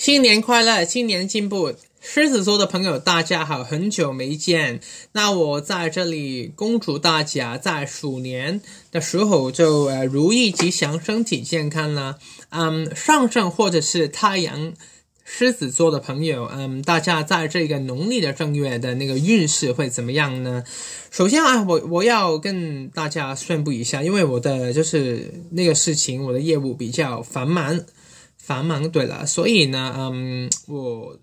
新年快乐，新年进步！狮子座的朋友，大家好，很久没见。那我在这里恭祝大家在鼠年的时候就呃如意吉祥，身体健康啦。嗯，上升或者是太阳狮子座的朋友，嗯，大家在这个农历的正月的那个运势会怎么样呢？首先啊，我我要跟大家宣布一下，因为我的就是那个事情，我的业务比较繁忙。繁忙对了，所以呢，嗯，我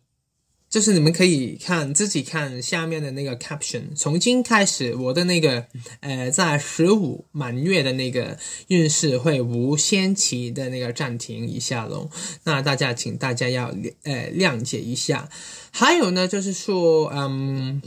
就是你们可以看自己看下面的那个 caption。从今开始，我的那个呃，在十五满月的那个运势会无限期的那个暂停一下喽。那大家，请大家要呃谅解一下。还有呢，就是说，嗯，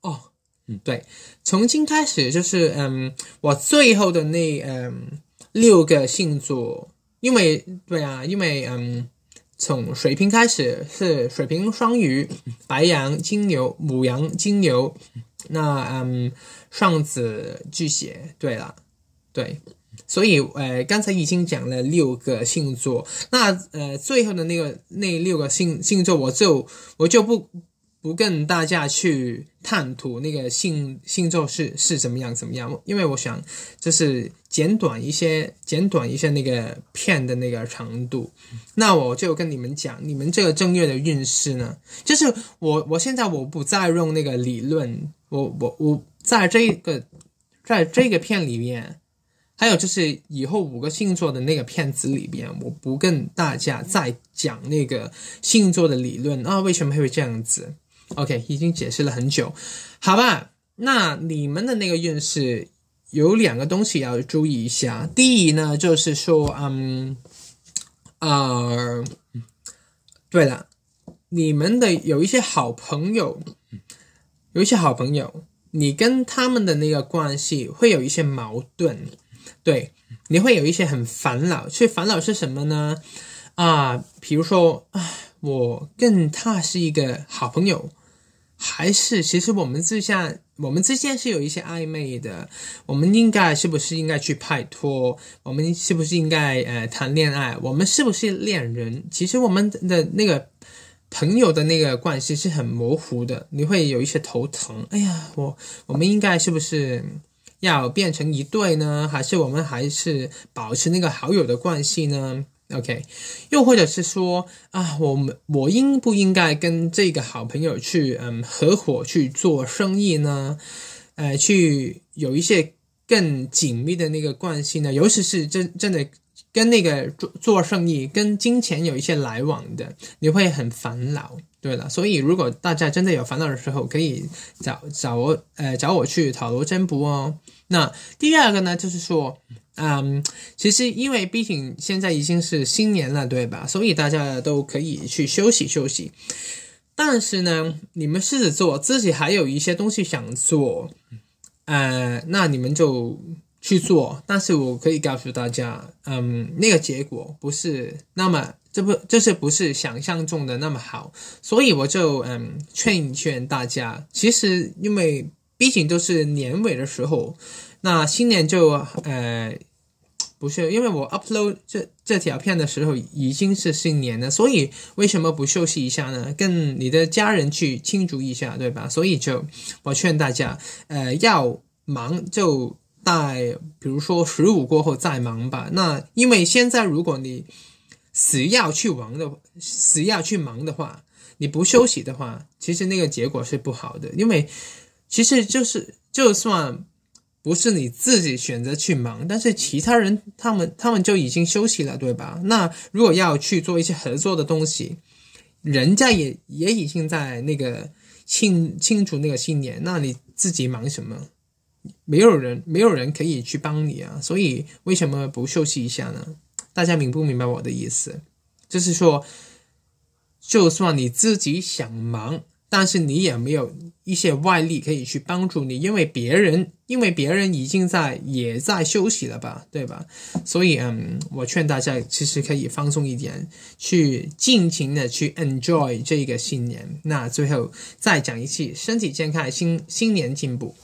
哦，嗯，对，从今开始就是嗯，我最后的那嗯六个星座。因为对啊，因为嗯，从水平开始是水平双鱼、白羊、金牛、母羊、金牛，那嗯，双子、巨蟹。对了，对，所以呃，刚才已经讲了六个星座，那呃，最后的那个那六个星星座，我就我就不。不跟大家去探图那个星星座是是怎么样怎么样，因为我想就是简短一些，简短一些那个片的那个长度。那我就跟你们讲，你们这个正月的运势呢，就是我我现在我不再用那个理论，我我我在这个在这个片里面，还有就是以后五个星座的那个片子里边，我不跟大家再讲那个星座的理论啊，为什么会这样子？OK，已经解释了很久，好吧？那你们的那个运势有两个东西要注意一下。第一呢，就是说，嗯，啊，对了，你们的有一些好朋友，有一些好朋友，你跟他们的那个关系会有一些矛盾，对，你会有一些很烦恼。去烦恼是什么呢？啊，比如说，唉。我跟他是一个好朋友，还是其实我们之下我们之间是有一些暧昧的。我们应该是不是应该去拍拖？我们是不是应该呃谈恋爱？我们是不是恋人？其实我们的那个朋友的那个关系是很模糊的，你会有一些头疼。哎呀，我我们应该是不是要变成一对呢？还是我们还是保持那个好友的关系呢？OK，又或者是说啊，我们我应不应该跟这个好朋友去嗯合伙去做生意呢？呃，去有一些更紧密的那个关系呢？尤其是真真的。跟那个做做生意、跟金钱有一些来往的，你会很烦恼，对了。所以如果大家真的有烦恼的时候，可以找找我，呃，找我去讨罗占卜哦。那第二个呢，就是说，嗯，其实因为毕竟现在已经是新年了，对吧？所以大家都可以去休息休息。但是呢，你们狮子座自己还有一些东西想做，呃，那你们就。去做，但是我可以告诉大家，嗯，那个结果不是那么，这不，这是不是想象中的那么好？所以我就嗯，劝一劝大家，其实因为毕竟都是年尾的时候，那新年就呃不是，因为我 upload 这这条片的时候已经是新年了，所以为什么不休息一下呢？跟你的家人去庆祝一下，对吧？所以就我劝大家，呃，要忙就。在比如说十五过后再忙吧，那因为现在如果你死要去玩的死要去忙的话，你不休息的话，其实那个结果是不好的。因为其实就是就算不是你自己选择去忙，但是其他人他们他们就已经休息了，对吧？那如果要去做一些合作的东西，人家也也已经在那个清清除那个新年，那你自己忙什么？没有人，没有人可以去帮你啊，所以为什么不休息一下呢？大家明不明白我的意思？就是说，就算你自己想忙，但是你也没有一些外力可以去帮助你，因为别人，因为别人已经在也在休息了吧，对吧？所以，嗯，我劝大家其实可以放松一点，去尽情的去 enjoy 这个新年。那最后再讲一次，身体健康，新新年进步。